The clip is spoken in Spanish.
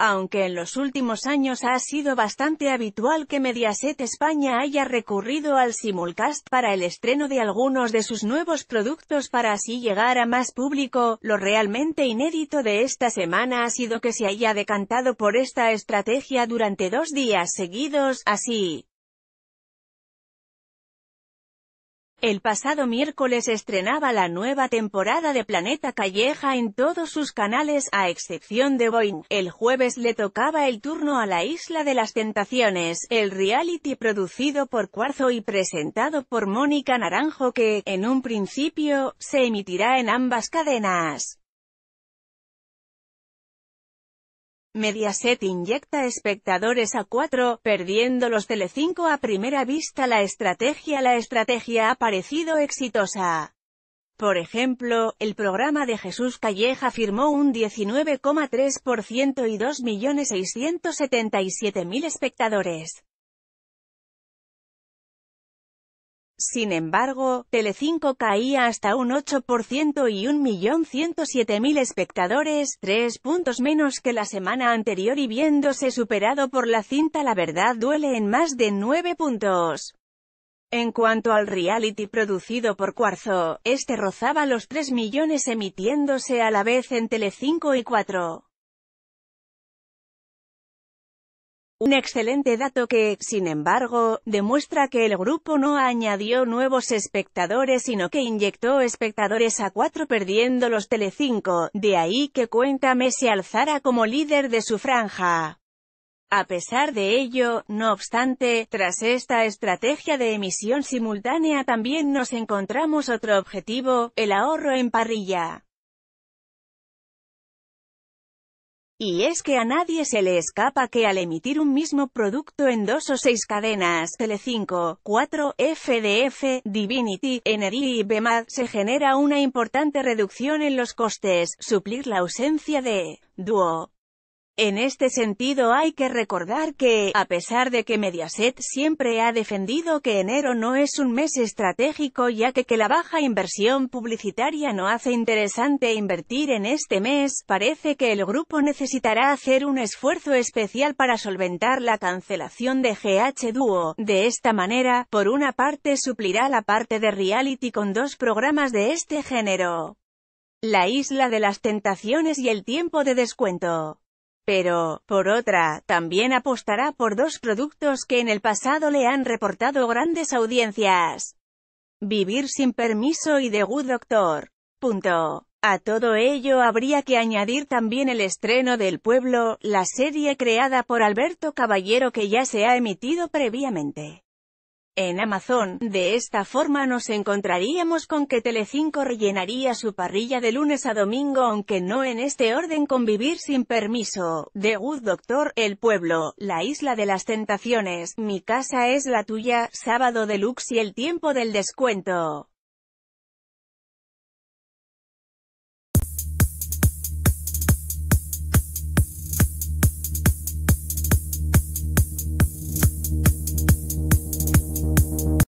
aunque en los últimos años ha sido bastante habitual que Mediaset España haya recurrido al simulcast para el estreno de algunos de sus nuevos productos para así llegar a más público, lo realmente inédito de esta semana ha sido que se haya decantado por esta estrategia durante dos días seguidos, así. El pasado miércoles estrenaba la nueva temporada de Planeta Calleja en todos sus canales, a excepción de Boeing. El jueves le tocaba el turno a la Isla de las Tentaciones, el reality producido por Cuarzo y presentado por Mónica Naranjo que, en un principio, se emitirá en ambas cadenas. Mediaset inyecta espectadores a 4, perdiendo los Telecinco a primera vista la estrategia La estrategia ha parecido exitosa. Por ejemplo, el programa de Jesús Calleja firmó un 19,3% y 2.677.000 espectadores. Sin embargo, Telecinco caía hasta un 8% y 1.107.000 espectadores, tres puntos menos que la semana anterior y viéndose superado por la cinta La Verdad duele en más de 9 puntos. En cuanto al reality producido por Cuarzo, este rozaba los 3 millones emitiéndose a la vez en Telecinco y 4. Un excelente dato que, sin embargo, demuestra que el grupo no añadió nuevos espectadores sino que inyectó espectadores a cuatro perdiendo los Telecinco, de ahí que Cuéntame se alzara como líder de su franja. A pesar de ello, no obstante, tras esta estrategia de emisión simultánea también nos encontramos otro objetivo, el ahorro en parrilla. Y es que a nadie se le escapa que al emitir un mismo producto en dos o seis cadenas, Tele5, 4, FDF, Divinity, Energy y BMAD, se genera una importante reducción en los costes, suplir la ausencia de Duo. En este sentido hay que recordar que, a pesar de que Mediaset siempre ha defendido que enero no es un mes estratégico ya que, que la baja inversión publicitaria no hace interesante invertir en este mes, parece que el grupo necesitará hacer un esfuerzo especial para solventar la cancelación de GH Duo. De esta manera, por una parte suplirá la parte de reality con dos programas de este género. La Isla de las Tentaciones y el Tiempo de Descuento pero, por otra, también apostará por dos productos que en el pasado le han reportado grandes audiencias. Vivir sin permiso y The Good Doctor. A todo ello habría que añadir también el estreno del pueblo, la serie creada por Alberto Caballero que ya se ha emitido previamente en Amazon. De esta forma nos encontraríamos con que Telecinco rellenaría su parrilla de lunes a domingo aunque no en este orden convivir sin permiso, The Good Doctor, El Pueblo, La Isla de las Tentaciones, Mi Casa es la Tuya, Sábado Deluxe y El Tiempo del Descuento.